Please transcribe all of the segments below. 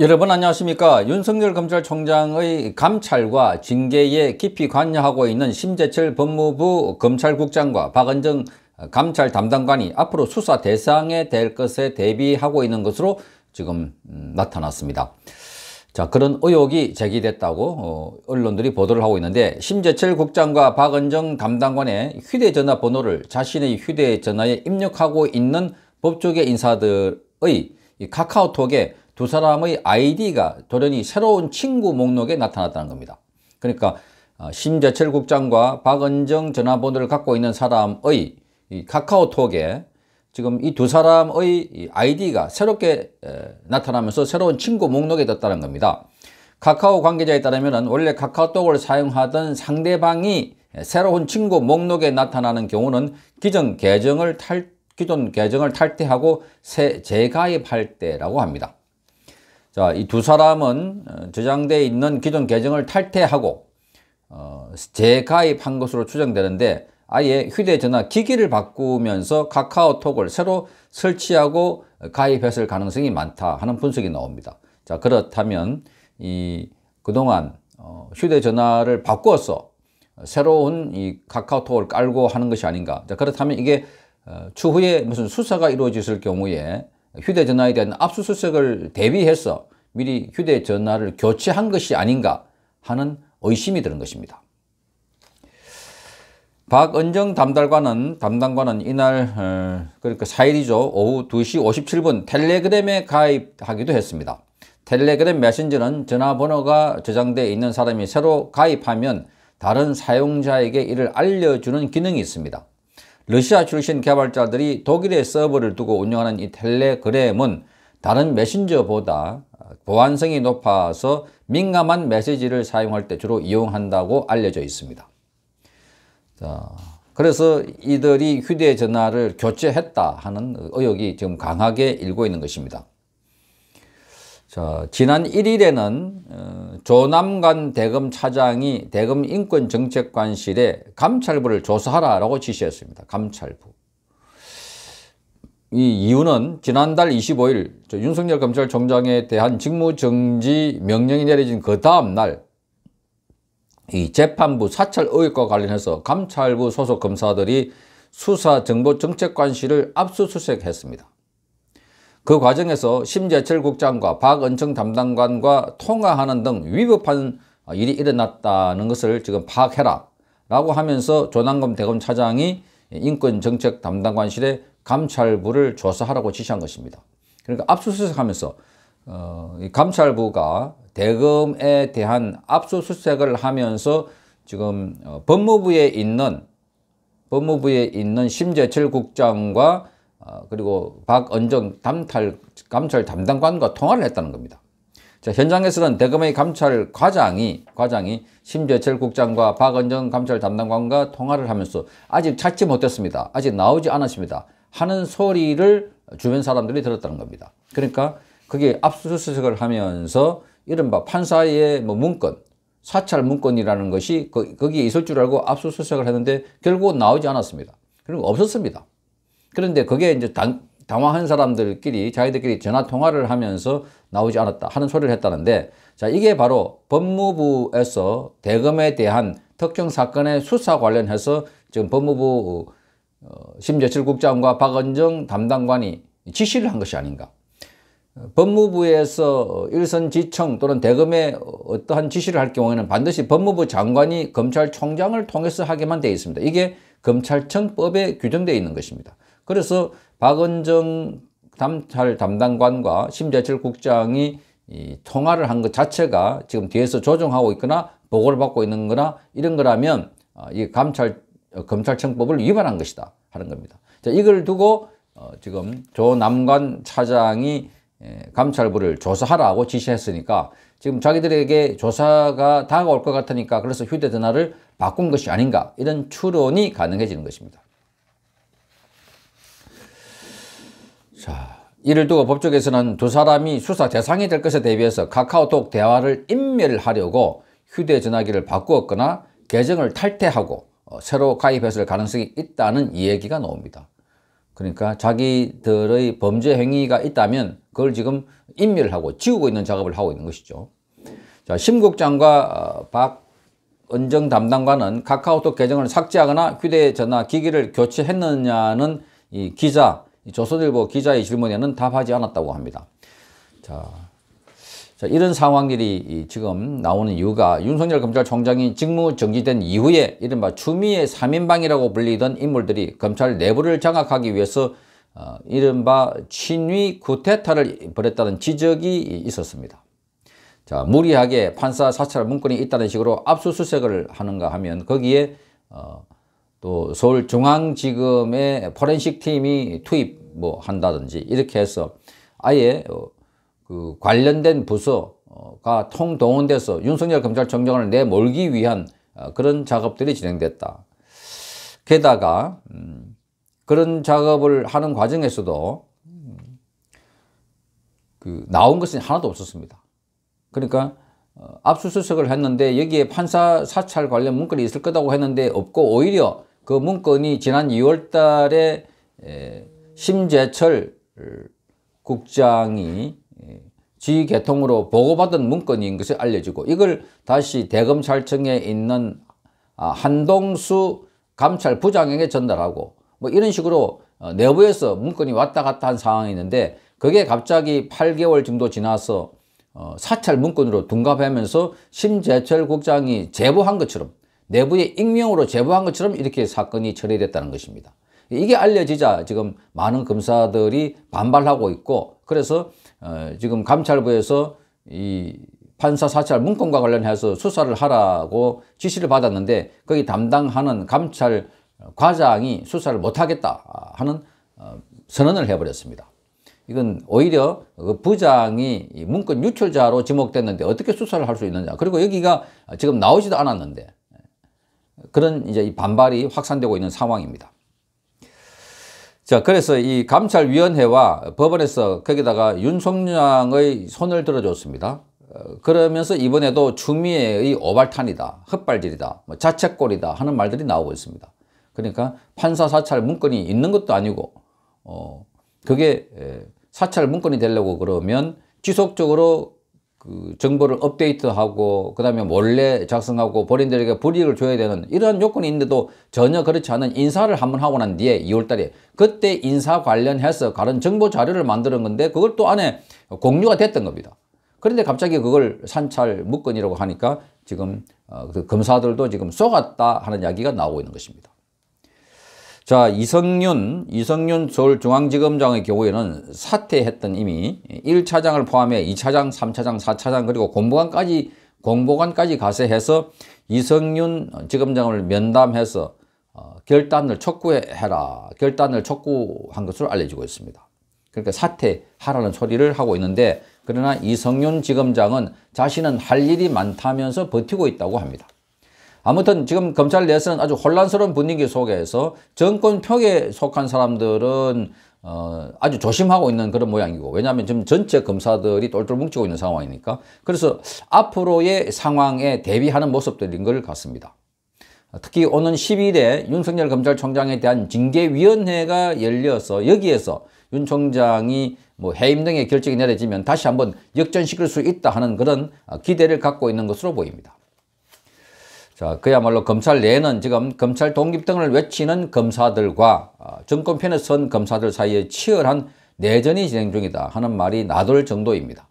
여러분 안녕하십니까 윤석열 검찰총장의 감찰과 징계에 깊이 관여하고 있는 심재철 법무부 검찰국장과 박은정 감찰 담당관이 앞으로 수사 대상에 될 것에 대비하고 있는 것으로 지금 음, 나타났습니다. 자 그런 의혹이 제기됐다고 어, 언론들이 보도를 하고 있는데 심재철 국장과 박은정 담당관의 휴대전화 번호를 자신의 휴대전화에 입력하고 있는 법조계 인사들의 카카오톡에 두 사람의 아이디가 도련이 새로운 친구 목록에 나타났다는 겁니다. 그러니까 어, 심재철 국장과 박은정 전화번호를 갖고 있는 사람의 카카오톡에 지금 이 두 사람의 아이디가 새롭게 나타나면서 새로운 친구 목록에 떴다는 겁니다. 카카오 관계자에 따르면 원래 카카오톡을 사용하던 상대방이 새로운 친구 목록에 나타나는 경우는 기존 계정을 탈, 기존 계정을 탈퇴하고 새 재가입할 때라고 합니다. 자, 이 두 사람은 어, 저장돼 있는 기존 계정을 탈퇴하고 어, 재가입한 것으로 추정되는데 아예 휴대전화 기기를 바꾸면서 카카오톡을 새로 설치하고 가입했을 가능성이 많다 하는 분석이 나옵니다. 자, 그렇다면 이 그동안 어, 휴대전화를 바꾸어서 새로운 이 카카오톡을 깔고 하는 것이 아닌가. 자, 그렇다면 이게 어, 추후에 무슨 수사가 이루어졌을 경우에 휴대전화에 대한 압수수색을 대비해서 미리 휴대전화를 교체한 것이 아닌가 하는 의심이 드는 것입니다. 박은정 담당관은, 담당관은 이날, 어, 그러니까 4일이죠. 오후 2시 57분 텔레그램에 가입하기도 했습니다. 텔레그램 메신저는 전화번호가 저장되어 있는 사람이 새로 가입하면 다른 사용자에게 이를 알려주는 기능이 있습니다. 러시아 출신 개발자들이 독일의 서버를 두고 운영하는 이 텔레그램은 다른 메신저보다 보안성이 높아서 민감한 메시지를 사용할 때 주로 이용한다고 알려져 있습니다. 자, 그래서 이들이 휴대전화를 교체했다 하는 의혹이 지금 강하게 일고 있는 것입니다. 자, 지난 1일에는 어, 조남관 대검 차장이 대검 인권정책관실에 감찰부를 조사하라고 지시했습니다. 감찰부. 이 이유는 지난달 25일 윤석열 검찰총장에 대한 직무정지 명령이 내려진 그 다음날 이 재판부 사찰 의혹과 관련해서 감찰부 소속 검사들이 수사정보정책관실을 압수수색했습니다. 그 과정에서 심재철 국장과 박은청 담당관과 통화하는 등 위법한 일이 일어났다는 것을 지금 파악해라 라고 하면서 조남검 대검 차장이 인권정책 담당관실에 감찰부를 조사하라고 지시한 것입니다. 그러니까 압수수색하면서 어, 이 감찰부가 대검에 대한 압수수색을 하면서 지금 어, 법무부에 있는 법무부에 있는 심재철 국장과 아, 그리고 박언정 담탈, 감찰 담당관과 통화를 했다는 겁니다. 자, 현장에서는 대검의 감찰 과장이, 과장이 심재철 국장과 박언정 감찰 담당관과 통화를 하면서 아직 찾지 못했습니다. 아직 나오지 않았습니다. 하는 소리를 주변 사람들이 들었다는 겁니다. 그러니까 그게 압수수색을 하면서 이른바 판사의 뭐 문건, 사찰 문건이라는 것이 거, 거기에 있을 줄 알고 압수수색을 했는데 결국 나오지 않았습니다. 그리고 없었습니다. 그런데 그게 이제 당, 당황한 사람들끼리 자기들끼리 전화 통화를 하면서 나오지 않았다 하는 소리를 했다는데 자 이게 바로 법무부에서 대검에 대한 특정 사건의 수사 관련해서 지금 법무부 어, 심재철국장과 박원정 담당관이 지시를 한 것이 아닌가 법무부에서 일선지청 또는 대검에 어떠한 지시를 할 경우에는 반드시 법무부 장관이 검찰총장을 통해서 하게만 되어 있습니다. 이게 검찰청법에 규정되어 있는 것입니다. 그래서 박은정 담찰 담당관과 심재철 국장이 이 통화를 한 것 자체가 지금 뒤에서 조정하고 있거나 보고를 받고 있는 거나 이런 거라면 어, 이 감찰, 어, 검찰청법을 위반한 것이다 하는 겁니다. 자, 이걸 두고 어 지금 조남관 차장이 예, 감찰부를 조사하라고 지시했으니까 지금 자기들에게 조사가 다가올 것 같으니까 그래서 휴대전화를 바꾼 것이 아닌가 이런 추론이 가능해지는 것입니다. 자, 이를 두고 법조계에서는 두 사람이 수사 대상이 될 것에 대비해서 카카오톡 대화를 인멸하려고 휴대전화기를 바꾸었거나 계정을 탈퇴하고 어, 새로 가입했을 가능성이 있다는 이야기가 나옵니다. 그러니까 자기들의 범죄 행위가 있다면 그걸 지금 인멸하고 지우고 있는 작업을 하고 있는 것이죠. 자, 심 국장과 어, 박은정 담당관은 카카오톡 계정을 삭제하거나 휴대전화 기기를 교체했느냐는 이 기자 조선일보 기자의 질문에는 답하지 않았다고 합니다. 자, 자 이런 상황들이 지금 나오는 이유가 윤석열 검찰총장이 직무 정지된 이후에 이른바 추미애 3인방이라고 불리던 인물들이 검찰 내부를 장악하기 위해서 어, 이른바 친위 구테타를 벌였다는 지적이 있었습니다. 자, 무리하게 판사 사찰 문건이 있다는 식으로 압수수색을 하는가 하면 거기에 어, 또 서울중앙지검의 포렌식 팀이 투입 뭐 한다든지 이렇게 해서 아예 어, 그 관련된 부서가 통동원돼서 윤석열 검찰총장을 내몰기 위한 어, 그런 작업들이 진행됐다. 게다가 음, 그런 작업을 하는 과정에서도 음, 그 나온 것은 하나도 없었습니다. 그러니까 어, 압수수색을 했는데 여기에 판사 사찰 관련 문건이 있을 거라고 했는데 없고 오히려 그 문건이 지난 2월 달에 심재철 국장이 지휘계통으로 보고받은 문건인 것을 알려지고 이걸 다시 대검찰청에 있는 아, 한동수 감찰부장에게 전달하고 뭐 이런 식으로 어, 내부에서 문건이 왔다 갔다 한 상황이 있는데 그게 갑자기 8개월 정도 지나서 어, 사찰 문건으로 둔갑하면서 심재철 국장이 제보한 것처럼 내부에 익명으로 제보한 것처럼 이렇게 사건이 처리됐다는 것입니다. 이게 알려지자 지금 많은 검사들이 반발하고 있고 그래서 어, 지금 감찰부에서 이 판사 사찰 문건과 관련해서 수사를 하라고 지시를 받았는데 거기 담당하는 감찰 과장이 수사를 못하겠다 하는 어, 선언을 해버렸습니다. 이건 오히려 그 부장이 문건 유출자로 지목됐는데 어떻게 수사를 할 수 있느냐. 그리고 여기가 지금 나오지도 않았는데 그런 이제 반발이 확산되고 있는 상황입니다. 자, 그래서 이 감찰위원회와 법원에서 거기다가 윤석량의 손을 들어줬습니다. 어, 그러면서 이번에도 추미애의 오발탄이다, 헛발질이다, 뭐 자책골이다 하는 말들이 나오고 있습니다. 그러니까 판사 사찰 문건이 있는 것도 아니고 어, 그게 사찰 문건이 되려고 그러면 지속적으로 그 정보를 업데이트하고 그다음에 몰래 작성하고 본인들에게 불이익을 줘야 되는 이러한 요건이 있는데도 전혀 그렇지 않은 인사를 한 번 하고 난 뒤에 2월 달에 그때 인사 관련해서 다른 정보 자료를 만드는 건데 그걸 또 안에 공유가 됐던 겁니다. 그런데 갑자기 그걸 산찰 묶건이라고 하니까 지금 어, 그 검사들도 지금 속았다 하는 이야기가 나오고 있는 것입니다. 자, 이성윤, 이성윤 서울중앙지검장의 경우에는 사퇴했던 이미 1차장을 포함해 2차장, 3차장, 4차장 그리고 공보관까지 공보관까지 가세해서 이성윤 지검장을 면담해서 어, 결단을 촉구해라 결단을 촉구한 것으로 알려지고 있습니다. 그러니까 사퇴하라는 소리를 하고 있는데 그러나 이성윤 지검장은 자신은 할 일이 많다면서 버티고 있다고 합니다. 아무튼 지금 검찰 내에서는 아주 혼란스러운 분위기 속에서 정권 표에 속한 사람들은 어, 아주 조심하고 있는 그런 모양이고 왜냐하면 지금 전체 검사들이 똘똘 뭉치고 있는 상황이니까 그래서 앞으로의 상황에 대비하는 모습들인 걸 같습니다. 특히 오는 10일에 윤석열 검찰총장에 대한 징계위원회가 열려서 여기에서 윤 총장이 뭐 해임 등의 결정이 내려지면 다시 한번 역전시킬 수 있다 하는 그런 기대를 갖고 있는 것으로 보입니다. 자, 그야말로 검찰 내는 에 지금 검찰 독립 등을 외치는 검사들과 정권편에 아, 선 검사들 사이에 치열한 내전이 진행 중이다 하는 말이 나돌 정도입니다.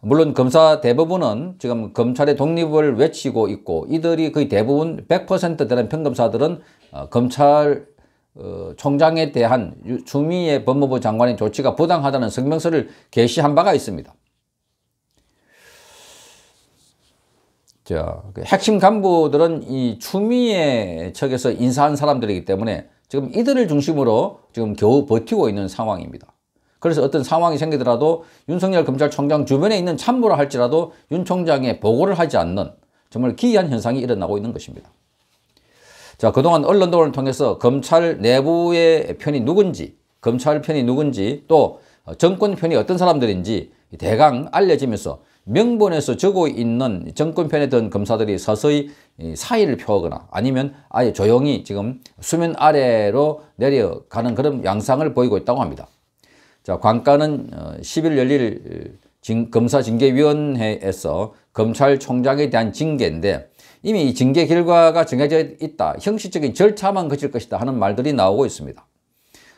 물론 검사 대부분은 지금 검찰의 독립을 외치고 있고 이들이 거의 대부분 100% 되는 평검사들은 어, 검찰 어, 총장에 대한 주미의 법무부 장관의 조치가 부당하다는 성명서를 게시한 바가 있습니다. 저 그 핵심 간부들은 이 추미애 측에서 인사한 사람들이기 때문에 지금 이들을 중심으로 지금 겨우 버티고 있는 상황입니다. 그래서 어떤 상황이 생기더라도 윤석열 검찰총장 주변에 있는 참모라 할지라도 윤 총장의 보고를 하지 않는 정말 기이한 현상이 일어나고 있는 것입니다. 자, 그동안 언론 도을 통해서 검찰 내부의 편이 누군지, 검찰 편이 누군지, 또 정권 편이 어떤 사람들인지 대강 알려지면서 명분에서 적고 있는 정권편에 든 검사들이 서서히 사의를 표하거나 아니면 아예 조용히 지금 수면 아래로 내려가는 그런 양상을 보이고 있다고 합니다. 자, 관가는 10일 어, 열릴 검사징계위원회에서 검찰총장에 대한 징계인데 이미 이 징계 결과가 정해져 있다. 형식적인 절차만 거칠 것이다 하는 말들이 나오고 있습니다.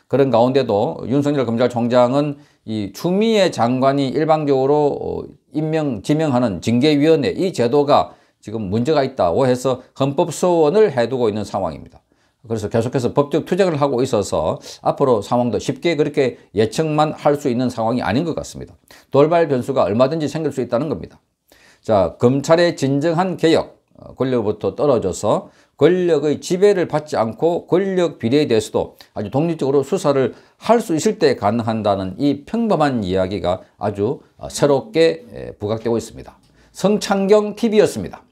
그런 가운데도 윤석열 검찰총장은 이 추미애 장관이 일방적으로 어, 임명 지명하는 징계위원회 이 제도가 지금 문제가 있다고 해서 헌법 소원을 해두고 있는 상황입니다. 그래서 계속해서 법적 투쟁을 하고 있어서 앞으로 상황도 쉽게 그렇게 예측만 할 수 있는 상황이 아닌 것 같습니다. 돌발 변수가 얼마든지 생길 수 있다는 겁니다. 자, 검찰의 진정한 개혁. 어, 권력부터 떨어져서 권력의 지배를 받지 않고 권력 비례에 대해서도 아주 독립적으로 수사를 할 수 있을 때 가능한다는 이 평범한 이야기가 아주 어, 새롭게 부각되고 있습니다. 성창경 TV였습니다.